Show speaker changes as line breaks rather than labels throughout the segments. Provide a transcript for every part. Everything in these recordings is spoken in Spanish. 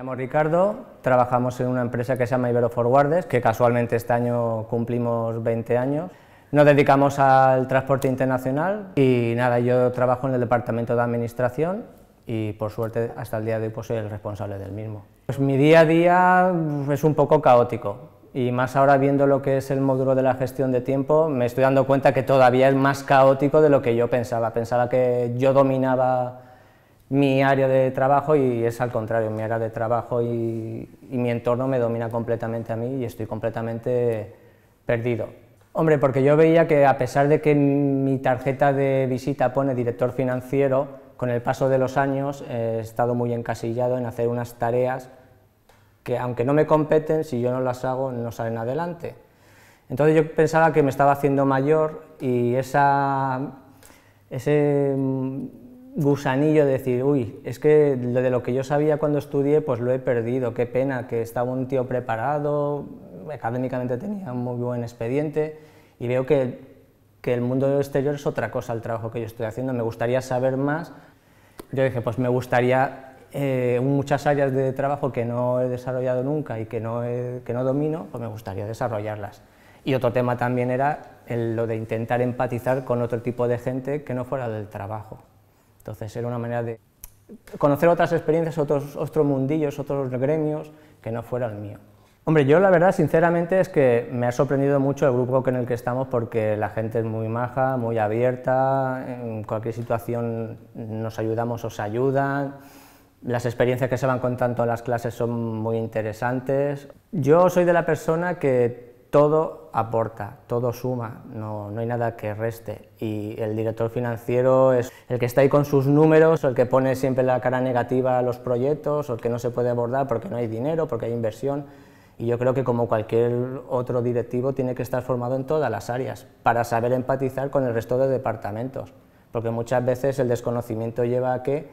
llamo Ricardo, trabajamos en una empresa que se llama Ibero Forwarders, que casualmente este año cumplimos 20 años. Nos dedicamos al transporte internacional y nada, yo trabajo en el departamento de administración y por suerte hasta el día de hoy pues, soy el responsable del mismo. Pues mi día a día mm, es un poco caótico y más ahora viendo lo que es el módulo de la gestión de tiempo me estoy dando cuenta que todavía es más caótico de lo que yo pensaba. Pensaba que yo dominaba mi área de trabajo y es al contrario, mi área de trabajo y, y, mi entorno me domina completamente a mí y estoy completamente perdido. Hombre, porque yo veía que a pesar de que mi tarjeta de visita pone director financiero, con el paso de los años eh, he estado muy encasillado en hacer unas tareas que aunque no me competen, si yo no las hago no salen adelante. Entonces yo pensaba que me estaba haciendo mayor y esa, ese gusanillo decir, uy, es que lo de lo que yo sabía cuando estudié, pues lo he perdido, qué pena, que estaba un tío preparado, académicamente tenía un muy buen expediente y veo que, que el mundo exterior es otra cosa el trabajo que yo estoy haciendo, me gustaría saber más. Yo dije, pues me gustaría eh, muchas áreas de trabajo que no he desarrollado nunca y que no, que no domino, pues me gustaría desarrollarlas. Y otro tema también era lo de intentar empatizar con otro tipo de gente que no fuera del trabajo. Entonces era una manera de conocer otras experiencias, otros, mundillos, otros gremios que no fuera el mío. Hombre, yo la verdad, sinceramente, es que me ha sorprendido mucho el grupo en el que estamos porque la gente es muy maja, muy abierta, en cualquier situación nos ayudamos o se ayudan, las experiencias que se van contando en las clases son muy interesantes. Yo soy de la persona que todo aporta, todo suma, no, hay nada que reste. Y el director financiero es el que está ahí con sus números, el que pone siempre la cara negativa a los proyectos, o el que no se puede abordar porque no hay dinero, porque hay inversión. Y yo creo que como cualquier otro directivo tiene que estar formado en todas las áreas para saber empatizar con el resto de departamentos. Porque muchas veces el desconocimiento lleva a que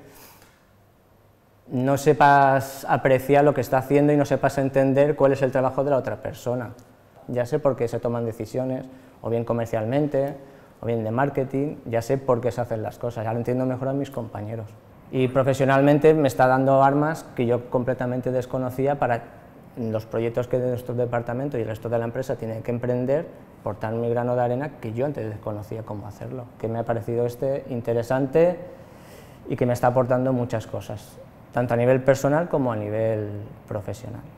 no sepas apreciar lo que está haciendo y no sepas entender cuál es el trabajo de la otra persona ya sé por qué se toman decisiones, o bien comercialmente, o bien de marketing, ya sé por qué se hacen las cosas, ya lo entiendo mejor a mis compañeros. Y profesionalmente me está dando armas que yo completamente desconocía para los proyectos que nuestro departamento y el resto de la empresa tienen que emprender, portar mi grano de arena que yo antes desconocía cómo hacerlo, que me ha parecido este interesante y que me está aportando muchas cosas, tanto a nivel personal como a nivel profesional.